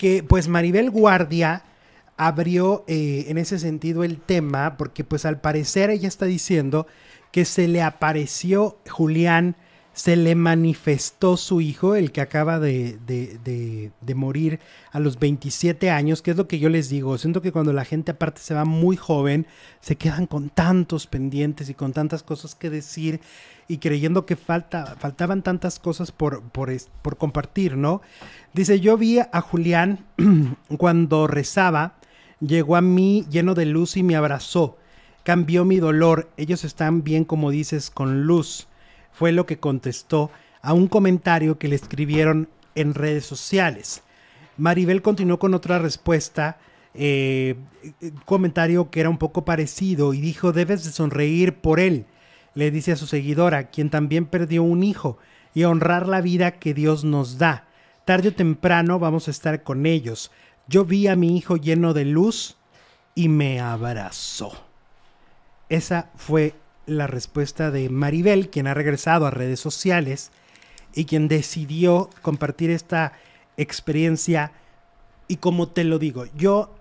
que pues Maribel Guardia abrió eh, en ese sentido el tema, porque pues al parecer ella está diciendo que se le apareció Julián se le manifestó su hijo, el que acaba de, de, de, morir a los 27 años, que es lo que yo les digo. Siento que cuando la gente aparte se va muy joven, se quedan con tantos pendientes y con tantas cosas que decir y creyendo que falta, faltaban tantas cosas por, por, por compartir, ¿no? Dice, yo vi a Julián cuando rezaba, llegó a mí lleno de luz y me abrazó. Cambió mi dolor. Ellos están bien, como dices, con luz fue lo que contestó a un comentario que le escribieron en redes sociales. Maribel continuó con otra respuesta, eh, eh, comentario que era un poco parecido y dijo, debes de sonreír por él, le dice a su seguidora, quien también perdió un hijo, y honrar la vida que Dios nos da. Tarde o temprano vamos a estar con ellos. Yo vi a mi hijo lleno de luz y me abrazó. Esa fue la respuesta de Maribel, quien ha regresado a redes sociales y quien decidió compartir esta experiencia. Y como te lo digo, yo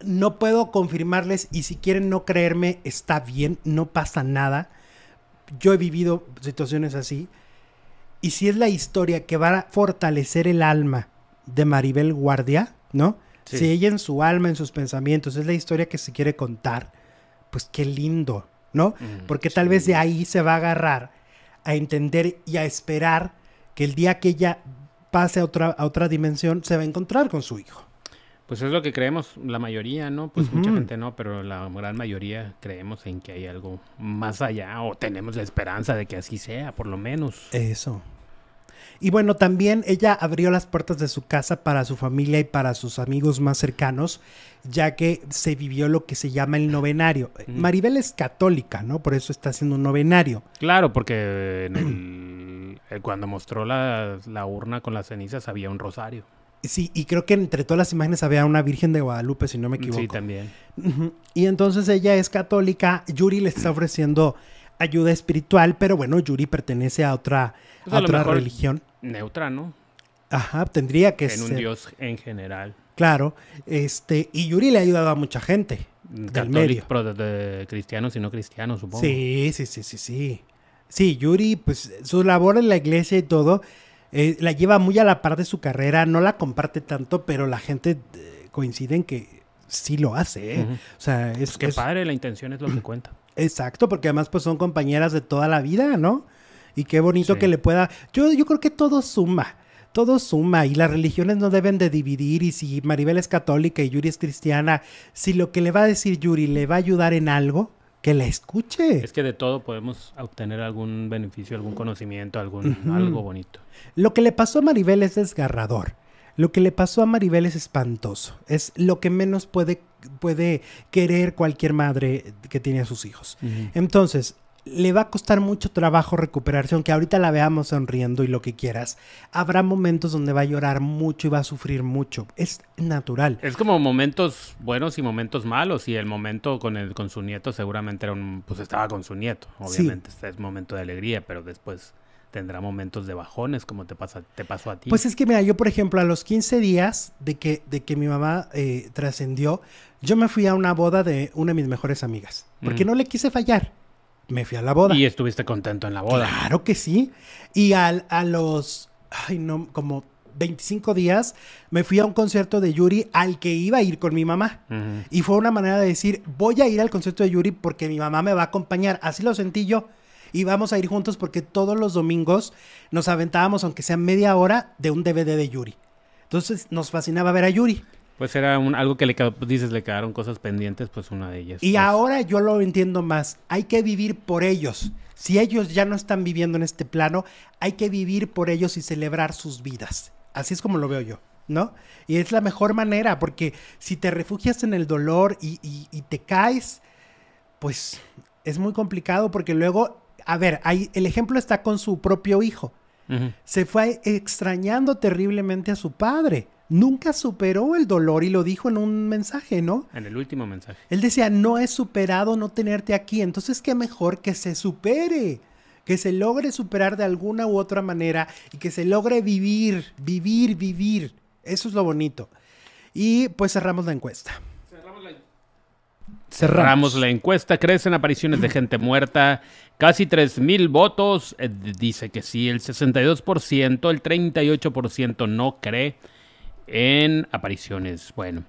no puedo confirmarles y si quieren no creerme, está bien, no pasa nada. Yo he vivido situaciones así. Y si es la historia que va a fortalecer el alma de Maribel Guardia, ¿no? Si ella en su alma, en sus pensamientos, es la historia que se quiere contar, pues qué lindo, ¿no? Porque tal vez de ahí se va a agarrar a entender y a esperar que el día que ella pase a otra, a otra dimensión se va a encontrar con su hijo. Pues es lo que creemos la mayoría, ¿no? Pues mucha gente no, pero la gran mayoría creemos en que hay algo más allá o tenemos la esperanza de que así sea, por lo menos. Eso. Y bueno, también ella abrió las puertas de su casa para su familia y para sus amigos más cercanos, ya que se vivió lo que se llama el novenario. Maribel es católica, ¿no? Por eso está haciendo un novenario. Claro, porque eh, cuando mostró la, la urna con las cenizas había un rosario. Sí, y creo que entre todas las imágenes había una Virgen de Guadalupe, si no me mm, equivoco. Sí, también. Y entonces ella es católica, Yuri le está ofreciendo ayuda espiritual, pero bueno, Yuri pertenece a otra, pues otra religión. Neutra, ¿no? Ajá, tendría que ser. En un dios en general. Claro, este, y Yuri le ha ayudado a mucha gente. del medio. Pero de, cristianos y no cristianos, supongo. Sí, sí, sí, sí, sí. Sí, Yuri, pues su labor en la iglesia y todo, eh, la lleva muy a la par de su carrera, no la comparte tanto, pero la gente eh, coincide en que sí lo hace. ¿eh? O sea, es pues que padre, la intención es lo que cuenta. Exacto, porque además pues son compañeras de toda la vida, ¿no? Y qué bonito que le pueda... Yo, yo creo que todo suma todo suma y las religiones no deben de dividir y si Maribel es católica y Yuri es cristiana, si lo que le va a decir Yuri le va a ayudar en algo, que la escuche. Es que de todo podemos obtener algún beneficio, algún conocimiento, algún algo bonito. Lo que le pasó a Maribel es desgarrador. Lo que le pasó a Maribel es espantoso. Es lo que menos puede, puede querer cualquier madre que tiene a sus hijos. Entonces, le va a costar mucho trabajo recuperarse, aunque ahorita la veamos sonriendo y lo que quieras. Habrá momentos donde va a llorar mucho y va a sufrir mucho. Es natural. Es como momentos buenos y momentos malos. Y el momento con, el, con su nieto seguramente era un... Pues estaba con su nieto, obviamente. Este es momento de alegría, pero después tendrá momentos de bajones como te, pasa, te pasó a ti. Pues es que mira, yo por ejemplo a los 15 días de que, de que mi mamá eh, trascendió, yo me fui a una boda de una de mis mejores amigas, porque mm. no le quise fallar. Me fui a la boda. Y estuviste contento en la boda. Claro que sí. Y al, a los, ay como 25 días, me fui a un concierto de Yuri al que iba a ir con mi mamá. Y fue una manera de decir, voy a ir al concierto de Yuri porque mi mamá me va a acompañar. Así lo sentí yo y vamos a ir juntos porque todos los domingos nos aventábamos, aunque sea media hora, de un DVD de Yuri. Entonces nos fascinaba ver a Yuri. Pues era un, algo que le dices, le quedaron cosas pendientes, pues una de ellas. Y pues. ahora yo lo entiendo más. Hay que vivir por ellos. Si ellos ya no están viviendo en este plano, hay que vivir por ellos y celebrar sus vidas. Así es como lo veo yo, ¿no? Y es la mejor manera, porque si te refugias en el dolor y te caes, pues es muy complicado porque luego a ver, ahí el ejemplo está con su propio hijo. Se fue extrañando terriblemente a su padre. Nunca superó el dolor y lo dijo en un mensaje, ¿no? En el último mensaje. Él decía, no he superado no tenerte aquí, entonces qué mejor que se supere, que se logre superar de alguna u otra manera y que se logre vivir, vivir, vivir. Eso es lo bonito. Y pues cerramos la encuesta. Cerramos. la encuesta. Crecen apariciones de gente muerta. Casi 3.000 votos. Eh, dice que sí, el 62%, el 38% no cree en apariciones. Bueno,